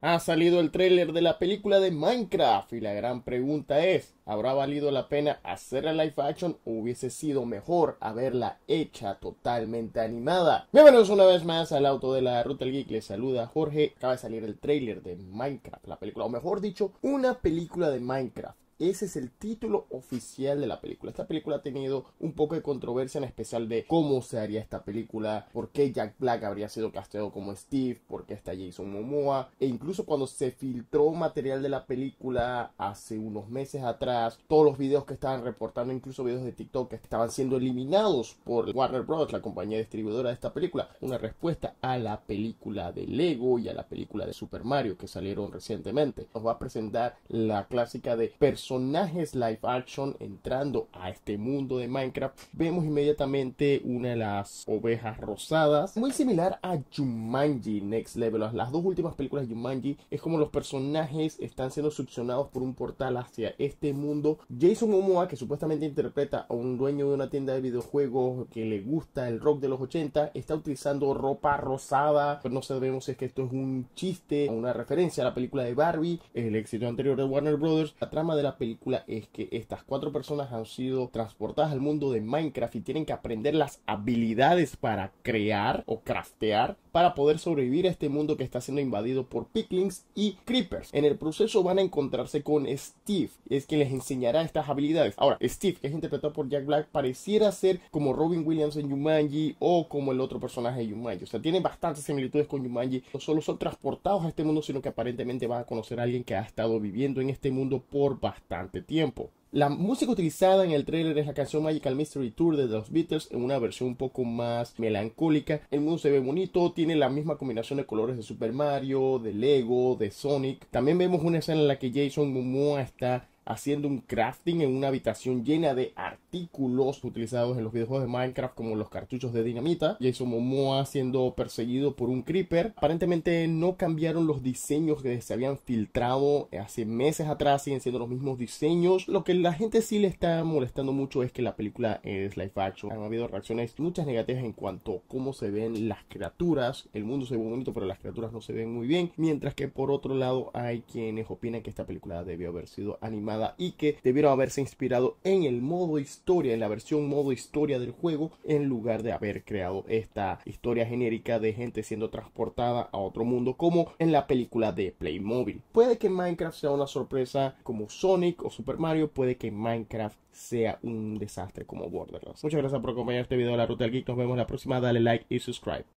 Ha salido el tráiler de la película de Minecraft y la gran pregunta es, ¿habrá valido la pena hacer la live action o hubiese sido mejor haberla hecha totalmente animada? Bienvenidos una vez más al auto de la Ruta Geek, les saluda Jorge, acaba de salir el trailer de Minecraft, la película, o mejor dicho, una película de Minecraft. Ese es el título oficial de la película. Esta película ha tenido un poco de controversia en especial de cómo se haría esta película, por qué Jack Black habría sido casteado como Steve, por qué está Jason Momoa, e incluso cuando se filtró material de la película hace unos meses atrás, todos los videos que estaban reportando, incluso videos de TikTok que estaban siendo eliminados por Warner Bros., la compañía distribuidora de esta película, una respuesta a la película de Lego y a la película de Super Mario que salieron recientemente. Nos va a presentar la clásica de personajes live action entrando a este mundo de Minecraft, vemos inmediatamente una de las ovejas rosadas, muy similar a Jumanji Next Level. Las dos últimas películas de Jumanji es como los personajes están siendo succionados por un portal hacia este mundo. Jason Momoa, que supuestamente interpreta a un dueño de una tienda de videojuegos que le gusta el rock de los 80, está utilizando ropa rosada. No sabemos si es que esto es un chiste, o una referencia a la película de Barbie, el éxito anterior de Warner Brothers. La trama de la película es que estas cuatro personas han sido transportadas al mundo de Minecraft y tienen que aprender las habilidades para crear o craftear para poder sobrevivir a este mundo que está siendo invadido por picklings y creepers. En el proceso van a encontrarse con Steve, es quien les enseñará estas habilidades. Ahora, Steve, que es interpretado por Jack Black, pareciera ser como Robin Williams en yumanji o como el otro personaje de Jumanji. O sea, tiene bastantes similitudes con yumanji No solo son transportados a este mundo, sino que aparentemente van a conocer a alguien que ha estado viviendo en este mundo por bastante tiempo. La música utilizada en el trailer es la canción Magical Mystery Tour de los Beatles en una versión un poco más melancólica. El mundo se ve bonito, tiene la misma combinación de colores de Super Mario, de Lego, de Sonic. También vemos una escena en la que Jason Momoa está haciendo un crafting en una habitación llena de artículos utilizados en los videojuegos de Minecraft como los cartuchos de dinamita, Jason Momoa siendo perseguido por un creeper. Aparentemente no cambiaron los diseños que se habían filtrado hace meses atrás, siguen siendo los mismos diseños. Lo que la gente sí le está molestando mucho es que la película es live action. Han habido reacciones muchas negativas en cuanto a cómo se ven las criaturas. El mundo se ve bonito, pero las criaturas no se ven muy bien. Mientras que por otro lado hay quienes opinan que esta película debió haber sido animada y que debieron haberse inspirado en el modo historia, en la versión modo historia del juego, en lugar de haber creado esta historia genérica de gente siendo transportada a otro mundo como en la película de Playmobil. Puede que Minecraft sea una sorpresa como Sonic o Super Mario, puede que Minecraft sea un desastre como Borderlands. Muchas gracias por acompañar este video de la Ruta del Geek, nos vemos la próxima, dale like y subscribe.